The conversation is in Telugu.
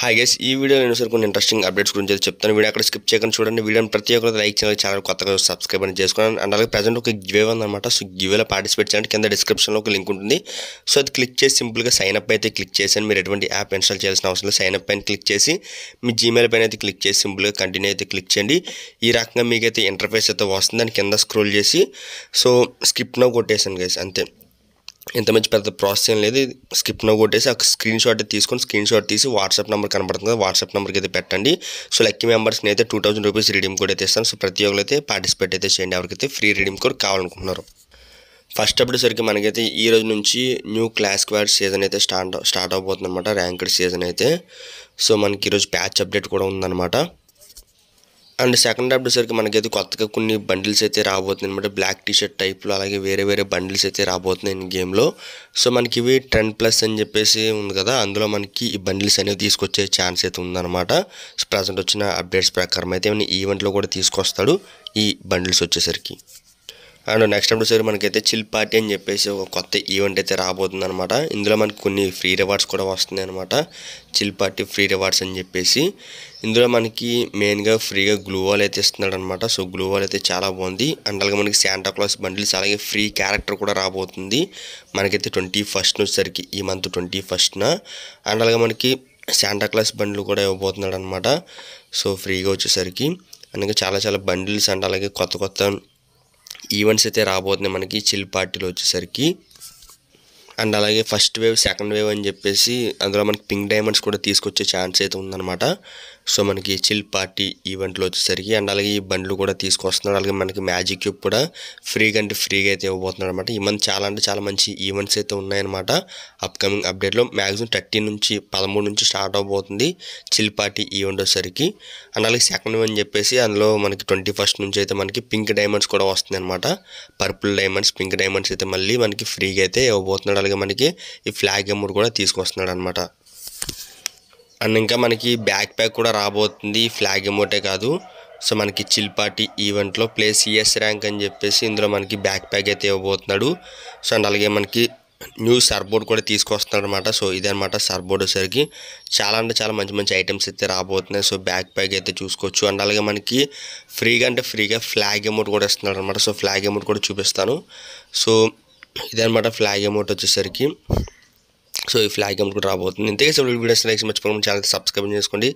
హాయ్ గైస్ ఈ వీడియో నేను కొన్ని ఇంట్రెస్టింగ్ అప్డేట్స్ గురించి చెప్తాను వీడియో అక్కడ స్కిప్ చేయకుండా చూడండి వీడియోని ప్రతి ఒక్కరు లైక్ చేయాలి ఛానల్ కొత్తగా సబ్స్క్రైబ్ అని చేసుకున్నాను అండ్ అలాగే ప్రజెంట్ ఒక గివే ఉందన్నమాట సో గివేలో పార్టిసిపేట్ చేయండి కింద డిస్క్రిప్షన్లో ఒక లింక్ ఉంటుంది సో అది క్లిక్ చేసి సింపుల్గా సైన్ అప్ అయితే క్లిక్ చేసాను మీరు ఎటువంటి యాప్ ఇన్స్టాల్ చేయాల్సిన అవసరం లేదు సైన్ అప్ పైన క్లిక్ చేసి మీ జీమెయిల్ పైన అయితే క్లిక్ చేసి సింపుల్గా కంటిన్యూ అయితే క్లిక్ చేయండి ఈ రకంగా మీకైతే ఇంటర్ఫేస్ అయితే వస్తుంది దాని కింద స్క్రోల్ చేసి సో స్కిప్ నో గైస్ అంతే ఎంత మంచి పెద్ద ప్రాసెస్ ఏం లేదు స్కిప్ నో కొట్టేసి ఆ స్క్రీన్ షాట్ తీసుకొని స్క్రీన్ షాట్ తీసి వాట్సాప్ నెంబర్ కనబడుతుంది కదా వాట్సాప్ నెంబర్కి అయితే పెట్టండి సో లక్కీ మెంబర్స్ని అయితే two thousand rupees redeem code అయితే ఇస్తాను సో ప్రతి ఒక్కరు అయితే పార్టిసిపేట్ అయితే చేయండి ఎవరికైతే ఫ్రీ రిడీమ్ కోడ్ కావాలనుకుంటున్నారు ఫస్ట్ సరికి మనకైతే ఈ రోజు నుంచి న్యూ క్లాస్ క్వాడ్ సీజన్ అయితే స్టార్ట్ స్టార్ట్ అవబోతుంది అనమాట ర్యాంకెడ్ సీజన్ అయితే సో మనకి ఈరోజు ప్యాచ్ అప్డేట్ కూడా ఉందన్నమాట అండ్ సెకండ్ అప్డేసరికి మనకైతే కొత్తగా కొన్ని బండిల్స్ అయితే రాబోతున్నాయి అనమాట బ్లాక్ టీషర్ట్ టైప్లో అలాగే వేరే వేరే బండిల్స్ అయితే రాబోతున్నాయి గేమ్లో సో మనకి ఇవి టెన్ ప్లస్ అని చెప్పేసి ఉంది కదా అందులో మనకి ఈ బండిల్స్ అనేవి తీసుకొచ్చే ఛాన్స్ అయితే ఉందన్నమాట సో ప్రజెంట్ వచ్చిన అప్డేట్స్ ప్రకారం అయితే ఈవెంట్లో కూడా తీసుకొస్తాడు ఈ బండిల్స్ వచ్చేసరికి అండ్ నెక్స్ట్ అప్పుడు సరే మనకైతే చిల్ పార్టీ అని చెప్పేసి ఒక కొత్త ఈవెంట్ అయితే రాబోతుంది అనమాట ఇందులో మనకి కొన్ని ఫ్రీ రివార్డ్స్ కూడా వస్తున్నాయి అనమాట చిల్ పార్టీ ఫ్రీ రివార్డ్స్ అని చెప్పేసి ఇందులో మనకి మెయిన్గా ఫ్రీగా గ్లూ వాల్ అయితే ఇస్తున్నాడు అనమాట సో గ్లూ వాల్ అయితే చాలా బాగుంది అండ్ అలాగే మనకి శాంటా క్లాస్ బండిల్స్ అలాగే ఫ్రీ క్యారెక్టర్ కూడా రాబోతుంది మనకైతే ట్వంటీ ఫస్ట్న సరికి ఈ మంత్ ట్వంటీ ఫస్ట్న అండ్ అలాగే మనకి శాంటా క్లాస్ బండ్లు కూడా ఇవ్వబోతున్నాడు అనమాట సో ఫ్రీగా వచ్చేసరికి అందుకే చాలా చాలా బండిల్స్ అండ్ అలాగే కొత్త కొత్త ఈవెంట్స్ అయితే రాబోతున్నాయి మనకి చిల్ పార్టీలో వచ్చేసరికి అండ్ అలాగే ఫస్ట్ వేవ్ సెకండ్ వేవ్ అని చెప్పేసి అందులో మనకి పింక్ డైమండ్స్ కూడా తీసుకొచ్చే ఛాన్స్ అయితే ఉందన్నమాట సో మనకి చిల్ పార్టీ ఈవెంట్లు వచ్చేసరికి అండ్ అలాగే ఈ బండ్లు కూడా తీసుకొస్తున్నాడు అలాగే మనకి మ్యాజిక్ క్యూబ్ కూడా ఫ్రీగా అంటే ఫ్రీగా అయితే ఇవ్వబోతున్నాడు అనమాట ఈ మంత్ చాలా అంటే చాలా మంచి ఈవెంట్స్ అయితే ఉన్నాయన్నమాట అప్కమింగ్ అప్డేట్లో మ్యాక్సిమం థర్టీ నుంచి పదమూడు నుంచి స్టార్ట్ అవ్వబోతుంది చిల్ పార్టీ ఈవెంట్ వచ్చేసరికి అండ్ అలాగే సెకండ్ అని చెప్పేసి అందులో మనకి ట్వంటీ ఫస్ట్ నుంచి అయితే మనకి పింక్ డైమండ్స్ కూడా వస్తుంది అనమాట పర్పుల్ డైమండ్స్ పింక్ డైమండ్స్ అయితే మళ్ళీ మనకి ఫ్రీగా అయితే ఇవ్వబోతున్నాడు అలాగే మనకి ఈ ఫ్లాగ్ అమౌంట్ కూడా తీసుకొస్తున్నాడు అనమాట అండ్ ఇంకా మనకి బ్యాక్ ప్యాక్ కూడా రాబోతుంది ఫ్లాగ్ ఎమోటే కాదు సో మనకి చిల్పాటి ఈవెంట్లో ప్లే సిఎస్ ర్యాంక్ అని చెప్పేసి ఇందులో మనకి బ్యాక్ ప్యాక్ అయితే ఇవ్వబోతున్నాడు సో అండ్ అలాగే మనకి న్యూ సర్బోర్డ్ కూడా తీసుకొస్తున్నాడు అనమాట సో ఇదనమాట సర్బోర్డ్ వచ్చేసరికి చాలా అంటే చాలా మంచి మంచి ఐటమ్స్ అయితే రాబోతున్నాయి సో బ్యాక్ ప్యాక్ అయితే చూసుకోవచ్చు అండ్ అలాగే మనకి ఫ్రీగా అంటే ఫ్రీగా ఫ్లాగ్ ఎమోట్ కూడా ఇస్తున్నాడు అనమాట సో ఫ్లాగ్ ఎమోట్ కూడా చూపిస్తాను సో ఇదనమాట ఫ్లాగ్ ఎమోట్ వచ్చేసరికి సో ఈ ఫ్లాగ్ అమౌంట్ కూడా రాబోతుంది ఇంతకీ వీడియోస్ లైక్స్ మర్చిపోకుండా ఛానల్ సబ్స్క్రైబ్ చేసుకోండి